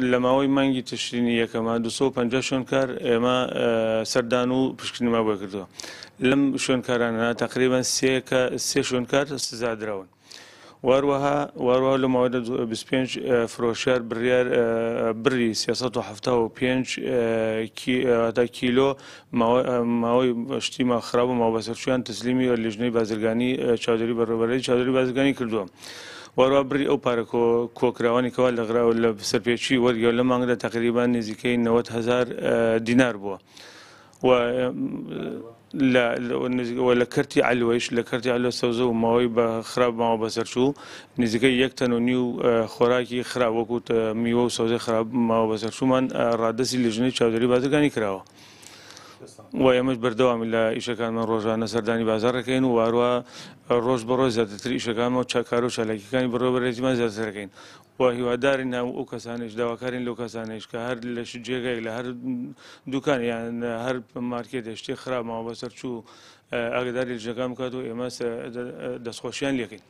لە ماوەی مانگی تشرینی یەکەمە 250 شوێنکار ئێمە سەردان و پشکنیما بۆ کردووە لەم شوێنکارانە تقریبان سێ شوێنکار سزادراون واروەها واروە لە ماوەدە 25 فرۆشار بڕیار بری 1970 کیلۆ ماوەی شتیما خراپ و ماوەسەرچیان تسلیمی لەژنەی بازرگانی چادری بەڕێبەرەی چادری بازرگانی کردووە. وەڕوا بری ئەو پارەکۆ کۆکراوانی کەوا لە غراوە لە سەرپێکی وەرگە لە مانگدا تقریبان نزیکەی 90 هزار دینار بووە لە کەرتی ئالوەش لە کەرتی ئالۆ سەوزە و ماوەی بە خراپ ماوە بەسەر چوو نزیکەی یەک تەن و نی و خۆراکی خراوەکووت میوە و سەوزە خراپ ماوە بەسەر چوومان ڕادەسی لەژنەی چاودێری بازەکانی کراوە. و ئێمەش بەردەوامی لە ئیشەکانمان ڕۆژانە سەردانی بازارەکەین و وارووە ڕۆژ بە ڕۆژ زیاتر ئیشەکانەوە چاکار و چالکیەکانی بەڕۆبەرێتیمان زیاترەکەین و هیواداری ناو ئەو کەسانش داواکارین لەو کەسانش کە هەر لە جێگای لە هەر دوکان یان هەر مارکێ دەشتی خراپماوە بەسەر چوو ئاگداری لەژەکان بکات و ئێمە دەستخۆشیان لەکەین.